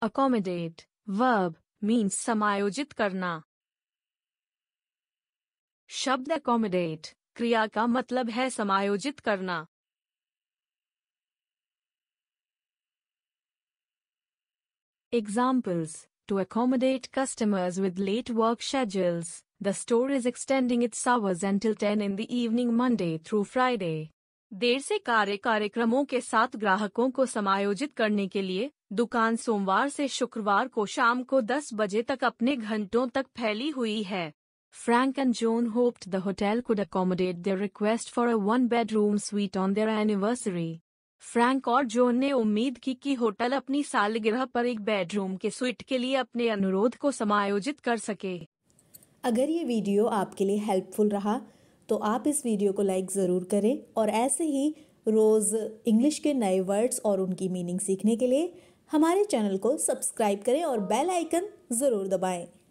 accommodate verb means समायोजित करना शब्द accommodate क्रिया का मतलब है समायोजित करना Examples To accommodate customers with late work schedules, the store is extending its hours until 10 in the evening Monday through Friday. देर से कार्य कार्यक्रमों के साथ ग्राहकों को समायोजित करने के लिए दुकान सोमवार से शुक्रवार को शाम को 10 बजे तक अपने घंटों तक फैली हुई है Frank and Joan hoped the hotel could accommodate their request for a one bedroom suite on their anniversary Frank और जोन ने उम्मीद की कि होटल अपनी सालगिरह पर एक बेडरूम के स्वीट के लिए अपने अनुरोध को समायोजित कर सके अगर ये वीडियो आपके लिए हेल्पफुल रहा तो आप इस वीडियो को लाइक ज़रूर करें और ऐसे ही रोज़ इंग्लिश के नए वर्ड्स और उनकी मीनिंग सीखने के लिए हमारे चैनल को सब्सक्राइब करें और बेल आइकन ज़रूर दबाएं